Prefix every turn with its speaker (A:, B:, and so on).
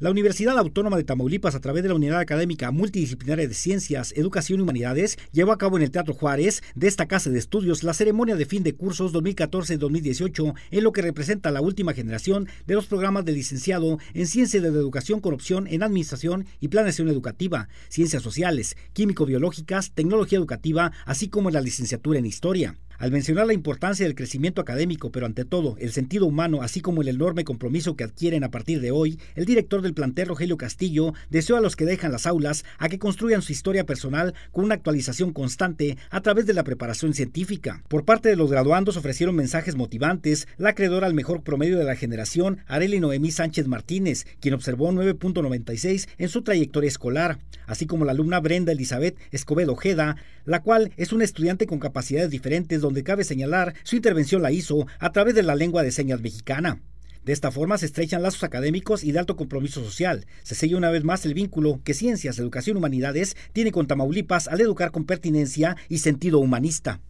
A: La Universidad Autónoma de Tamaulipas, a través de la Unidad Académica Multidisciplinaria de Ciencias, Educación y Humanidades, llevó a cabo en el Teatro Juárez de esta casa de estudios la ceremonia de fin de cursos 2014-2018, en lo que representa la última generación de los programas de licenciado en Ciencias de la Educación con opción en Administración y Planeación Educativa, Ciencias Sociales, Químico-Biológicas, Tecnología Educativa, así como en la licenciatura en Historia. Al mencionar la importancia del crecimiento académico, pero ante todo el sentido humano, así como el enorme compromiso que adquieren a partir de hoy, el director del plantel Rogelio Castillo deseó a los que dejan las aulas a que construyan su historia personal con una actualización constante a través de la preparación científica. Por parte de los graduandos ofrecieron mensajes motivantes la acreedora al mejor promedio de la generación, Arely Noemí Sánchez Martínez, quien observó 9.96 en su trayectoria escolar, así como la alumna Brenda Elizabeth Escobedo Ojeda, la cual es una estudiante con capacidades diferentes donde cabe señalar su intervención la hizo a través de la lengua de señas mexicana. De esta forma se estrechan lazos académicos y de alto compromiso social. Se sella una vez más el vínculo que Ciencias, Educación y Humanidades tiene con Tamaulipas al educar con pertinencia y sentido humanista.